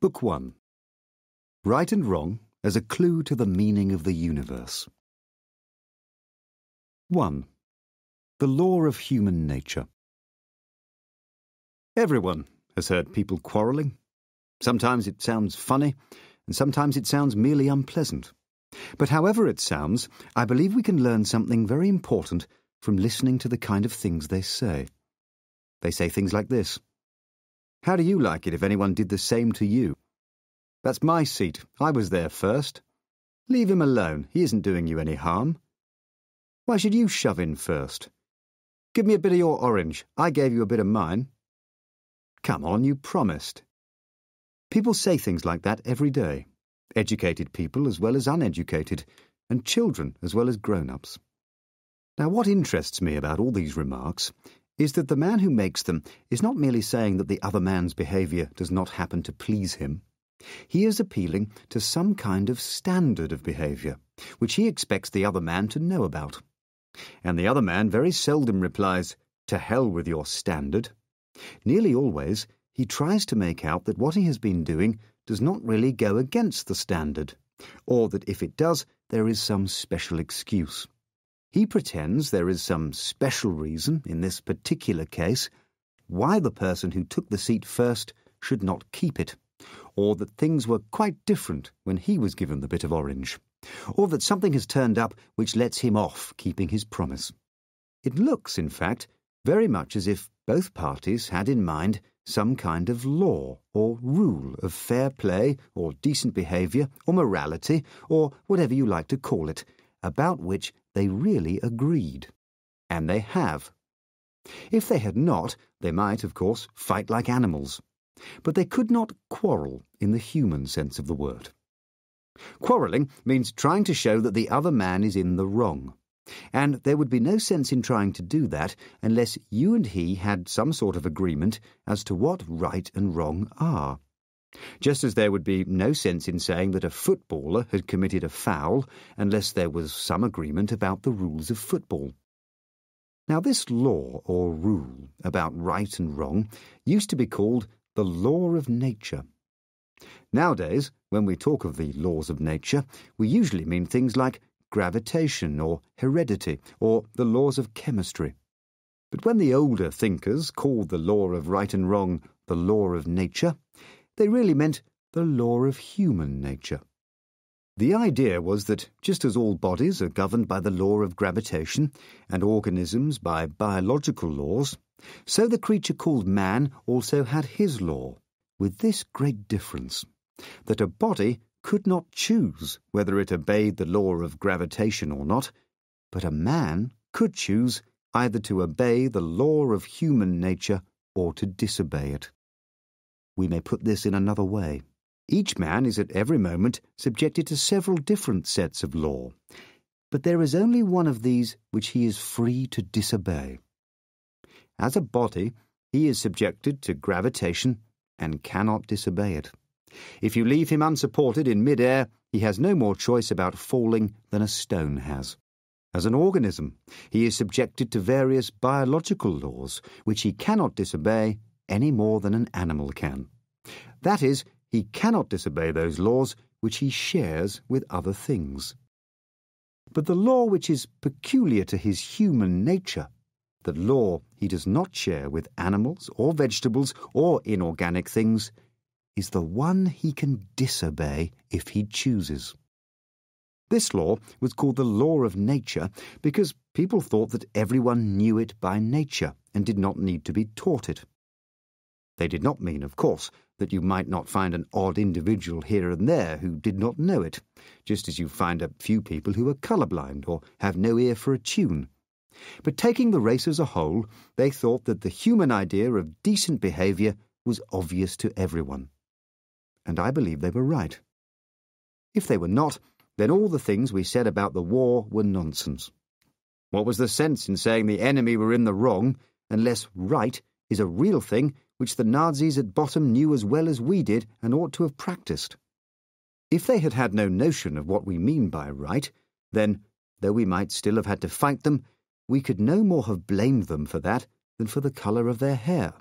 Book 1 Right and Wrong as a Clue to the Meaning of the Universe. 1. The Law of Human Nature. Everyone has heard people quarrelling. Sometimes it sounds funny, and sometimes it sounds merely unpleasant. But however it sounds, I believe we can learn something very important from listening to the kind of things they say. They say things like this. How do you like it if anyone did the same to you? That's my seat. I was there first. Leave him alone. He isn't doing you any harm. Why should you shove in first? Give me a bit of your orange. I gave you a bit of mine. Come on, you promised. People say things like that every day. Educated people as well as uneducated, and children as well as grown ups. Now, what interests me about all these remarks is that the man who makes them is not merely saying that the other man's behavior does not happen to please him. He is appealing to some kind of standard of behavior, which he expects the other man to know about. And the other man very seldom replies, To hell with your standard. Nearly always, he tries to make out that what he has been doing does not really go against the standard, or that if it does, there is some special excuse. He pretends there is some special reason, in this particular case, why the person who took the seat first should not keep it, or that things were quite different when he was given the bit of orange, or that something has turned up which lets him off keeping his promise. It looks, in fact, very much as if both parties had in mind some kind of law or rule of fair play or decent behaviour or morality or whatever you like to call it, about which they really agreed. And they have. If they had not, they might, of course, fight like animals. But they could not quarrel in the human sense of the word. Quarrelling means trying to show that the other man is in the wrong. And there would be no sense in trying to do that unless you and he had some sort of agreement as to what right and wrong are. Just as there would be no sense in saying that a footballer had committed a foul unless there was some agreement about the rules of football. Now, this law or rule about right and wrong used to be called the law of nature. Nowadays, when we talk of the laws of nature, we usually mean things like gravitation or heredity or the laws of chemistry. But when the older thinkers called the law of right and wrong the law of nature, they really meant the law of human nature. The idea was that just as all bodies are governed by the law of gravitation and organisms by biological laws, so the creature called man also had his law, with this great difference that a body could not choose whether it obeyed the law of gravitation or not, but a man could choose either to obey the law of human nature or to disobey it. We may put this in another way. Each man is at every moment subjected to several different sets of law, but there is only one of these which he is free to disobey. As a body, he is subjected to gravitation and cannot disobey it. If you leave him unsupported in midair, he has no more choice about falling than a stone has. As an organism, he is subjected to various biological laws which he cannot disobey any more than an animal can. That is, he cannot disobey those laws which he shares with other things. But the law which is peculiar to his human nature, the law he does not share with animals or vegetables or inorganic things, is the one he can disobey if he chooses. This law was called the law of nature because people thought that everyone knew it by nature and did not need to be taught it. They did not mean, of course, that you might not find an odd individual here and there who did not know it, just as you find a few people who are colourblind or have no ear for a tune. But taking the race as a whole, they thought that the human idea of decent behaviour was obvious to everyone. And I believe they were right. If they were not, then all the things we said about the war were nonsense. What was the sense in saying the enemy were in the wrong unless right is a real thing which the Nazis at bottom knew as well as we did and ought to have practiced. If they had had no notion of what we mean by right, then, though we might still have had to fight them, we could no more have blamed them for that than for the colour of their hair.